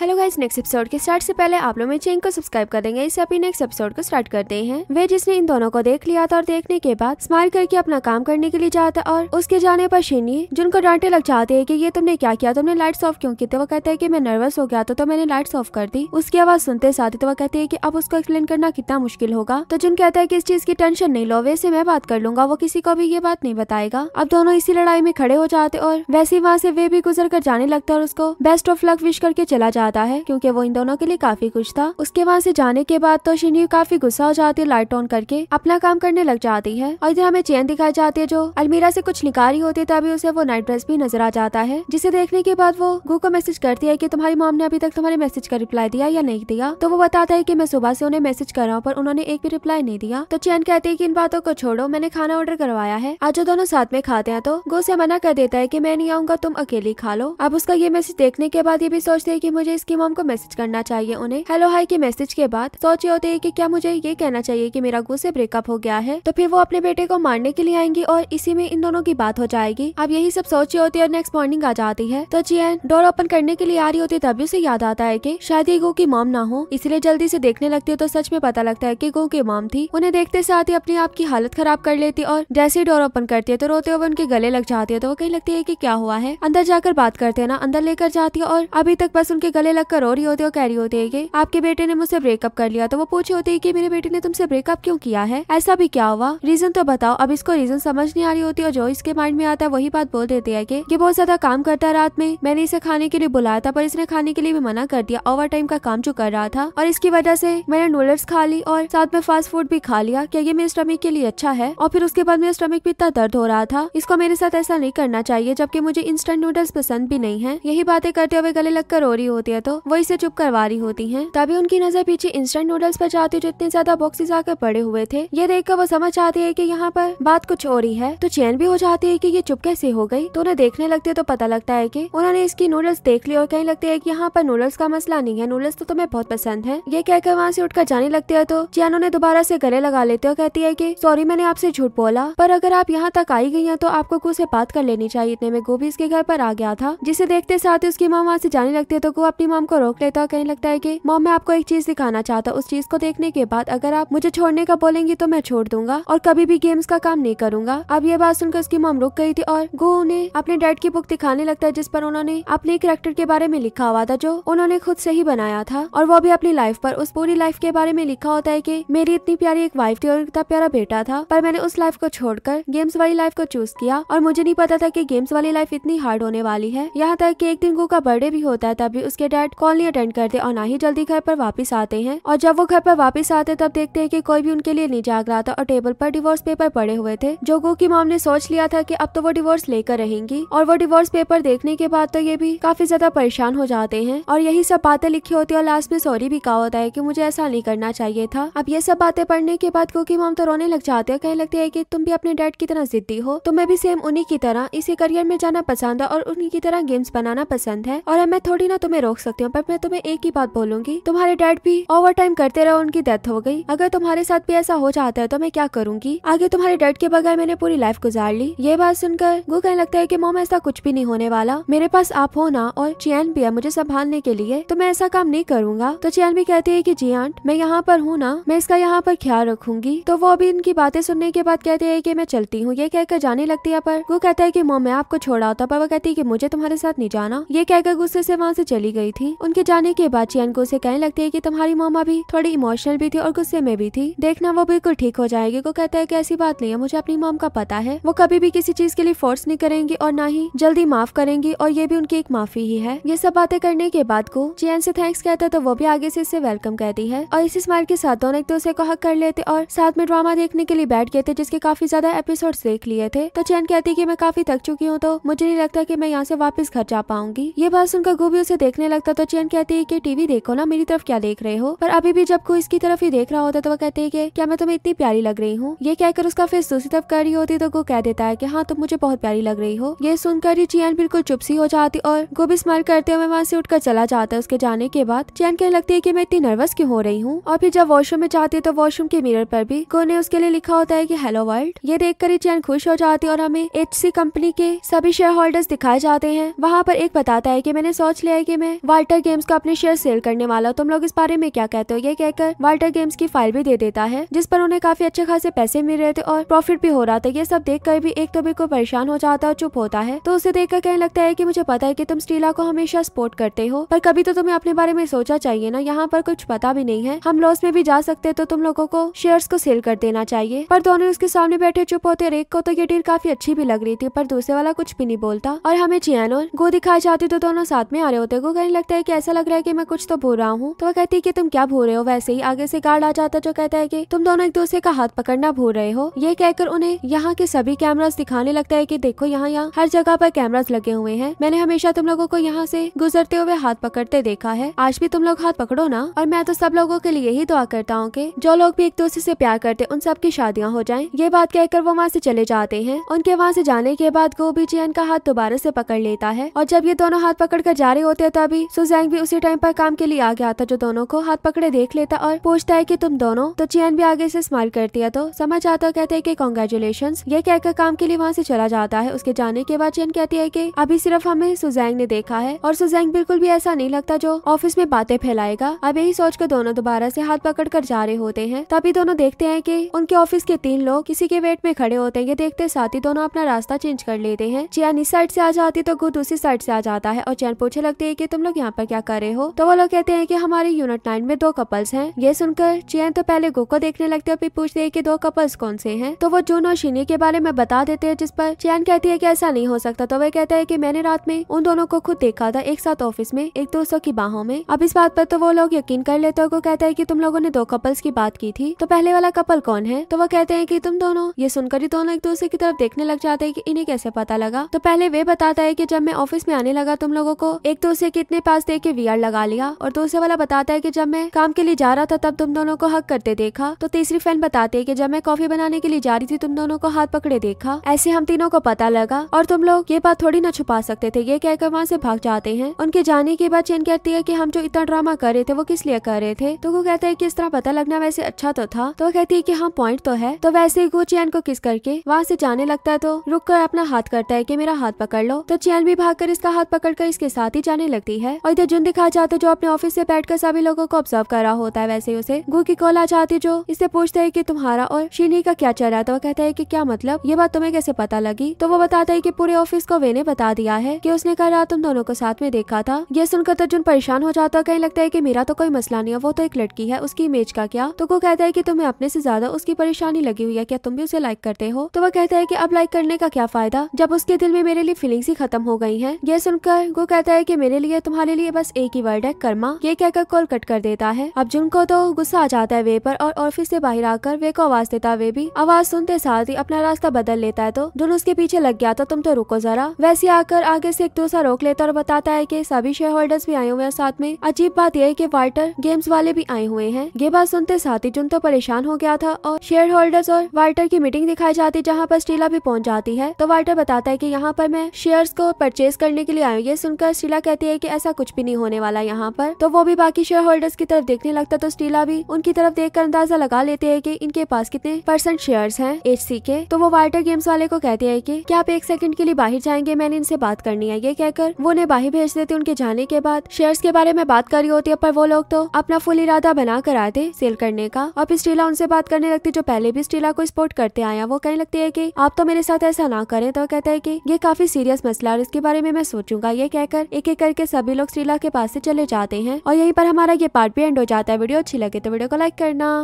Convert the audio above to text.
hello guys next episode के start से पहले आप लोग मेरे चैनल को सब्सक्राइब कर देंगे इससे अपनी नेक्स्ट एपिसोड को स्टार्ट करते हैं वे जिसने इन दोनों को देख लिया था और देखने के बाद स्माइल करके अपना काम करने के लिए जाता और उसके जाने पर शिनी जिनको डांटे लग जाते हैं कि ये तुमने क्या किया तुमने लाइट्स ऑफ क्यों की तो वो कहते हैं कि मैं नर्वस हो गया था तो मैंने लाइट्स ऑफ कर दी उसकी आवाज सुनते साथ ही तो वो कहते हैं कि अब उसको एक्सप्लेन करना कितना मुश्किल होगा तो जिन कहता है की इस चीज की टेंशन नहीं लो वैसे मैं बात कर लूंगा वो किसी को भी ये बात नहीं बताएगा अब दोनों इसी लड़ाई में खड़े हो जाते और वैसे ही वहाँ से वे भी गुजर कर जाने लगता और उसको बेस्ट ऑफ लक विश करके चला जाता आता है क्योंकि वो इन दोनों के लिए काफी खुश था उसके वहाँ से जाने के बाद तो शिनी काफी गुस्सा हो जाती है लाइट ऑन करके अपना काम करने लग जाती है और इधर हमें चैन दिखाई जाती है जो अलमीरा से कुछ निकाल होती है तभी उसे वो नाइट ड्रेस भी नजर आ जाता है जिसे देखने के बाद वो गु को मैसेज करती है की तुम्हारी मॉम ने अभी तक तुम्हारे मैसेज का रिप्लाई दिया या नहीं दिया तो वो बताता है की मैं सुबह से उन्हें मैसेज कर रहा हूँ पर उन्होंने एक भी रिप्लाई नहीं दिया तो चैन कहती है की इन बातों को छोड़ो मैंने खाना ऑर्डर करवाया है आज जो दोनों साथ में खाते हैं तो गो से मना कर देता है की मैं नहीं आऊंगा तुम अकेली खा लो अब उसका ये मैसेज देखने के बाद ये भी सोचते है की मुझे इसकी मोम को मैसेज करना चाहिए उन्हें हेलो हाई के मैसेज के बाद सोचे होते है की क्या मुझे ये कहना चाहिए की मेरा गो ब्रेकअप हो गया है तो फिर वो अपने बेटे को मारने के लिए आएंगी और इसी में इन दोनों की बात हो जाएगी अब यही सब सोची होती है और नेक्स्ट मॉर्निंग आ जाती है तो जी डोर हाँ, ओपन करने के लिए आ रही होती है तभी उसे याद आता है की शायद ये गो की मोम ना हो इसलिए जल्दी से देखने लगती है तो सच में पता लगता है की गो की मोम थी उन्हें देखते साथ ही अपने आप की हालत खराब कर लेती और जैसे ही डोर ओपन करती है तो रोते हुए उनके गले लग जाती है तो वो कहीं लगती है की क्या हुआ है अंदर जाकर बात करते है ना अंदर लेकर जाती है और अभी तक बस उनके गले गले लगकर रो रही होते और कह रही होती है की आपके बेटे ने मुझसे ब्रेकअप कर लिया तो वो पूछे होते है की मेरे बेटे ने तुमसे ब्रेकअप क्यों किया है ऐसा भी क्या हुआ रीजन तो बताओ अब इसको रीजन समझ नहीं आ रही होती और जो इसके माइंड में आता है वही बात बोल देती है की ये बहुत ज्यादा काम करता रात में मैंने इसे खाने के लिए बुलाया था पर इसने खाने के लिए भी मना कर दिया ओवर टाइम का काम जो कर रहा था और इसकी वजह से मैंने नूडल्स खा ली और साथ में फास्ट फूड भी खा लिया क्या ये मेरे स्टमिक के लिए अच्छा है और फिर उसके बाद मेरा स्टमिक भी इतना दर्द हो रहा था इसको मेरे साथ ऐसा नहीं करना चाहिए जबकि मुझे इंस्टेंट नूडल्स पसंद भी नहीं है यही बातें करते हुए गले लगकर रो रही होती है है तो वो इसे चुप करवा रही होती है तभी उनकी नजर पीछे इंस्टेंट नूडल्स पर जाती जो इतने ज्यादा बॉक्सेस आकर पड़े हुए थे ये देखकर वो समझ आती है की यहाँ पर बात कुछ और ही है तो चैन भी हो जाती है की ये चुप कैसे हो गयी तो उन्हें देखने है तो पता लगता है की उन्होंने इसकी नूडल्स देख ली और कहीं लगती है की यहाँ पर नूडल्स का मसला नहीं है नूडल्स तो तुम्हें बहुत पसंद है ये कहकर वहाँ से उठकर जाने लगते है तो चैन उन्हें दोबारा ऐसी गले लगा लेते और कहती है की सॉरी मैंने आपसे झूठ बोला पर अगर आप यहाँ तक आई गई है तो आपको कुछ से बात कर लेनी चाहिए इतने में गोभी इसके घर पर आ गया था जिसे देखते साथ ही उसकी माँ वहाँ से जाने लगती है तो वो अपनी अपनी मॉम को रोक लेता और कहने लगता है की मॉम मैं आपको एक चीज दिखाना चाहता हूँ उस चीज को देखने के बाद अगर आप मुझे छोड़ने का बोलेंगी तो मैं छोड़ दूंगा और कभी भी गेम्स का काम नहीं करूंगा अब ये बात सुनकर उसकी मॉम रुक गई थी और गो उन्हें अपने डैड की बुक दिखाने लगता है जिस पर उन्होंने अपने करेक्टर के बारे में लिखा हुआ था जो उन्होंने खुद से ही बनाया था और वो भी अपनी लाइफ पर उस पूरी लाइफ के बारे में लिखा होता है की मेरी इतनी प्यारी एक वाइफ थी और इतना प्यारा बेटा था पर मैंने उस लाइफ को छोड़कर गेम्स वाली लाइफ को चूज किया और मुझे नहीं पता था की गेम्स वाली लाइफ इतनी हार्ड होने वाली है यहाँ तक की एक दिन गो का बर्थडे भी होता है तभी उसके के डैड कॉल नहीं अटेंड करते और ना ही जल्दी घर पर वापस आते हैं और जब वो घर पर वापस आते तब देखते हैं कि कोई भी उनके लिए नहीं जाग रहा था और टेबल पर डिवोर्स पेपर पड़े हुए थे जो गो की मॉम ने सोच लिया था कि अब तो वो डिवोर्स लेकर रहेंगी और वो डिवोर्स पेपर देखने के बाद तो ये भी काफी ज्यादा परेशान हो जाते हैं और यही सब बातें लिखी होती है और लास्ट में सॉरी भी कहा होता है की मुझे ऐसा नहीं करना चाहिए था अब ये सब बातें पढ़ने के बाद गो की मॉम तो रोने लग जाते हैं कहने लगते है की तुम भी अपने डैड की तरह जिद्दी हो तो मैं भी सेम उन्हीं की तरह इसी करियर में जाना पसंद है और उन्हीं की तरह गेम्स बनाना पसंद है और मैं थोड़ी ना तुम्हें रोक रोक सकती हूँ पर मैं तुम्हें एक ही बात बोलूंगी तुम्हारे डैड भी ओवर टाइम करते रहो उनकी डेथ हो गई अगर तुम्हारे साथ भी ऐसा हो जाता है तो मैं क्या करूंगी आगे तुम्हारे डैड के बगैर मैंने पूरी लाइफ गुजार ली ये बात सुनकर गु कहने लगता है की मोम ऐसा कुछ भी नहीं होने वाला मेरे पास आप हो ना और चैन भी है मुझे संभालने के लिए तो मैं ऐसा काम नहीं करूंगा तो चैन भी कहती है की जी आंट मैं यहाँ पर हूँ ना मैं इसका यहाँ पर ख्याल रखूंगी तो वो अभी इनकी बातें सुनने के बाद कहते है की मैं चलती हूँ ये कहकर जाने लगती है पर वो कहता है की मोम मैं आपको छोड़ा होता पर वो कहती है की मुझे तुम्हारे साथ नहीं जाना ये कहकर गुस्से से वहाँ से चली गई गई थी उनके जाने के बाद को उसे कहने लगती है की तुम्हारी मामा भी थोड़ी इमोशनल भी थी और गुस्से में भी थी देखना वो बिल्कुल ठीक हो जाएगी को कहता है कि ऐसी बात नहीं है मुझे अपनी मोम का पता है वो कभी भी किसी चीज के लिए फोर्स नहीं करेंगी और ना ही जल्दी माफ करेंगी और ये भी उनकी एक माफी ही है ये सब बातें करने के बाद को चैन से थैंक्स कहता है तो वो भी आगे से इसे वेलकम कहती है और इसी स्माइल के साथ दोनों एक दूसरे को हक कर लेते और साथ में ड्रामा देखने के लिए बैठ गए थे जिसके काफी ज्यादा एपिसोड देख लिए थे तो चैन कहती है की मैं काफी थक चुकी हूँ तो मुझे नहीं लगता की मैं यहाँ से वापस घर जा पाऊंगी ये बात सुनकर गोभी उसे देखने लगता तो चैन कहती है कि टीवी देखो ना मेरी तरफ क्या देख रहे हो पर अभी भी जब कोई इसकी तरफ ही देख रहा होता तो वो कहते है क्या मैं तुम्हें इतनी प्यारी लग रही हूँ ये कहकर उसका फेस दूसरी तरफ कर रही होती तो गो कह देता है की हाँ तुम मुझे बहुत प्यारी लग रही हो ये सुनकर ही चैन बिल्कुल चुपसी हो जाती और गो भी स्मार करते हुए वहाँ से उठ चला जाता है उसके जाने के बाद चैन कहने लगती है की मैं इतनी नर्वस क्यों हो रही हूँ और फिर जब वॉशरूम में जाती है तो वॉशरूम के मिरर पर भी गो ने उसके लिए लिखा होता है की हेलो वर्ल्ड ये देखकर ही चैन खुश हो जाती और हमें एच कंपनी के सभी शेयर होल्डर्स दिखाए जाते हैं वहाँ पर एक बताता है की मैंने सोच लिया है की मैं वाल्टर गेम्स का अपने शेयर सेल करने वाला तुम लोग इस बारे में क्या कहते हो ये कहकर वाल्टर गेम्स की फाइल भी दे देता है जिस पर उन्हें काफी अच्छे खासे पैसे मिल रहे थे और प्रॉफिट भी हो रहा था ये सब देख कर भी एक तो भी को परेशान हो जाता है और चुप होता है तो उसे देख कर कहने लगता है की मुझे पता है की तुम स्टीला को हमेशा सपोर्ट करते हो पर कभी तो तुम्हें अपने बारे में सोचा चाहिए ना यहाँ पर कुछ पता भी नहीं है हम लॉस में भी जा सकते तो तुम लोगों को शेयर को सेल कर देना चाहिए पर दोनों उसके सामने बैठे चुप होते एक को तो ये डील काफी अच्छी भी लग रही थी पर दूसरे वाला कुछ भी नहीं बोलता और हमें और गो दिखाई जाती तो दोनों साथ में आ रहे होते गो कहने लगता है कि ऐसा लग रहा है कि मैं कुछ तो बोल रहा हूँ तो वह कहती है कि तुम क्या बोल रहे हो वैसे ही आगे से गार्ड आ जाता जो कहता है कि तुम दोनों एक दूसरे का हाथ पकड़ना भूल रहे हो ये कहकर उन्हें यहाँ के सभी कैमराज दिखाने लगता है की देखो यहाँ यहाँ हर जगह पर कैमराज लगे हुए हैं मैंने हमेशा तुम लोगों को यहाँ से गुजरते हुए हाथ पकड़ते देखा है आज भी तुम लोग हाथ पकड़ो ना और मैं तो सब लोगों के लिए ही दुआ करता हूँ की जो लोग भी एक दूसरे से प्यार करते उन सबकी शादियाँ हो जाए ये बात कहकर वो वहाँ से चले जाते हैं उनके वहाँ से जाने के बाद गोभी चैन का हाथ दोबारा से पकड़ लेता है और जब ये दोनों हाथ पकड़ कर जा रहे होते हैं तभी थी सुजैंग भी उसी टाइम पर काम के लिए आ गया था जो दोनों को हाथ पकड़े देख लेता और पूछता है की तुम दोनों तो चैन भी आगे से स्माइल करती है तो समझ आता कहते हैं की कॉन्ग्रेचुलेशन ये कहकर काम के लिए वहाँ से चला जाता है उसके जाने के बाद चैन कहती है की अभी सिर्फ हमें सुजैंग ने देखा है और सुजैंग बिल्कुल भी ऐसा नहीं लगता जो ऑफिस में बातें फैलाएगा अब यही कर दोनों दोबारा ऐसी हाथ पकड़ कर जा रहे होते हैं तभी दोनों देखते हैं की उनके ऑफिस के तीन लोग किसी के वेट में खड़े होते हैं ये देखते साथ ही दोनों अपना रास्ता चेंज कर लेते हैं चैन इस साइड से आ जाती तो गुड उसी साइड से आ जाता है और चैन पूछे लगती है की तुम लोग लोग यहाँ पर क्या कर रहे हो तो वो लोग कहते हैं की हमारे यूनिट नाइन में दो कपल्स है ये सुनकर चैन तो पहले गो को देखने लगते है फिर पूछते है की दो कपल्स कौन से है तो वो जून और शिनी के बारे में बता देते है जिस पर चैन कहती है की ऐसा नहीं हो सकता तो वह कहता है की मैंने रात में उन दोनों को खुद देखा था एक साथ ऑफिस में एक दोस्तों की बाहों में अब इस बात पर तो वो लोग यकीन कर लेते हैं को हैं है कि तुम लोगों ने दो कपल्स की बात की थी तो पहले वाला कपल कौन है तो वो कहते हैं कि तुम दोनों ये सुनकर ही दोनों एक दूसरे की तरफ देखने लग जाते हैं कि इन्हें कैसे पता लगा तो पहले वे बताता है कि जब मैं ऑफिस में आने लगा तुम लोगों को एक दूसरे के अपने पास देख के वीआर लगा लिया और दूसरे तो वाला बताता है की जब मैं काम के लिए जा रहा था तब तुम दोनों को हक करते देखा तो तीसरी फैन बताती है की जब मैं कॉफी बनाने के लिए जा रही थी तुम दोनों को हाथ पकड़े देखा ऐसे हम तीनों को पता लगा और तुम लोग ये बात थोड़ी ना छुपा सकते थे ये कहकर वहाँ से भाग जाते हैं उनके जाने के बाद चेन कहती है की हम जो इतना ड्रामा कर रहे थे वो किस लिए कर रहे थे तो वो कहता है कि इस तरह पता लगना वैसे अच्छा तो था तो कहती है की हाँ पॉइंट तो है तो वैसे ही वो चैन को किस करके वहाँ से जाने लगता है तो रुक कर अपना हाथ करता है की मेरा हाथ पकड़ लो तो चैन भी भाग कर इसका हाथ पकड़ कर इसके साथ ही जाने लगती है है और इधर जुन दिखा चाहते जो अपने ऑफिस से बैठकर सभी लोगों को ऑब्जर्व कर रहा होता है वैसे उसे गु की कॉल आ जाती जो इससे पूछते है की तुम्हारा और शीनी का क्या चल रहा था तो वो कहता है की क्या मतलब ये बात तुम्हें कैसे पता लगी तो वो बताता है की पूरे ऑफिस को वे ने बता दिया है की उसने कहा तुम दोनों को साथ में देखा था ये सुनकर तो जुन परेशान हो जाता है कहीं लगता है की मेरा तो कोई मसला नहीं है वो तो एक लड़की है उसकी इमेज का क्या तो वो कहता है की तुम्हें अपने से ज्यादा उसकी परेशानी लगी हुई है क्या तुम भी उसे लाइक करते हो तो वो कहता है की अब लाइक करने का क्या फायदा जब उसके दिल में मेरे लिए फीलिंग्स ही खत्म हो गई है यह सुनकर वो कहता है की मेरे लिए तुम तुम्हारे लिए बस एक ही वर्ड है कर्मा ये कहकर कॉल कट कर देता है अब जुन को तो गुस्सा आ जाता है वे पर और ऑफिस से बाहर आकर वे को आवाज देता वे भी आवाज सुनते साथ ही अपना रास्ता बदल लेता है तो जुन उसके पीछे लग गया तो तुम तो रुको जरा वैसे आकर आगे से एक दूसरा रोक लेता और बताता है की सभी शेयर होल्डर्स भी आए हुए हैं साथ में अजीब बात यह है की वार्टर गेम्स वाले भी आए हुए हैं ये बात सुनते साथ ही जुन तो परेशान हो गया था और शेयर होल्डर्स और वार्टर की मीटिंग दिखाई जाती जहाँ पर स्टीला भी पहुँच जाती है तो वार्टर बताता है की यहाँ पर मैं शेयर को परचेज करने के लिए आयु ये सुनकर स्टीला कहती है की ऐसा ऐसा कुछ भी नहीं होने वाला यहाँ पर तो वो भी बाकी शेयर होल्डर्स की तरफ देखने लगता तो स्टीला भी उनकी तरफ देख कर अंदाजा लगा लेते हैं की इनके पास कितने परसेंट शेयर है एच के तो वो वाइटर गेम्स वाले को कहते हैं की क्या आप एक सेकंड के लिए बाहर जाएंगे मैंने इनसे बात करनी है ये कहकर वो उन्हें बाहर भेज देते उनके जाने के बाद शेयर्स के बारे में बात करी होती है पर वो लोग तो अपना फुल इरादा बना कर आते सेल करने का और फिर स्टीला उनसे बात करने लगती जो पहले भी स्टीला को सपोर्ट करते आया वो कहने लगती है की आप तो मेरे साथ ऐसा ना करें तो कहता है की ये काफी सीरियस मसला और इसके बारे में मैं सोचूंगा ये कहकर एक एक करके सभी लोग श्रीला के पास से चले जाते हैं और यहीं पर हमारा ये पार्ट भी एंड हो जाता है वीडियो अच्छी लगे तो वीडियो को लाइक करना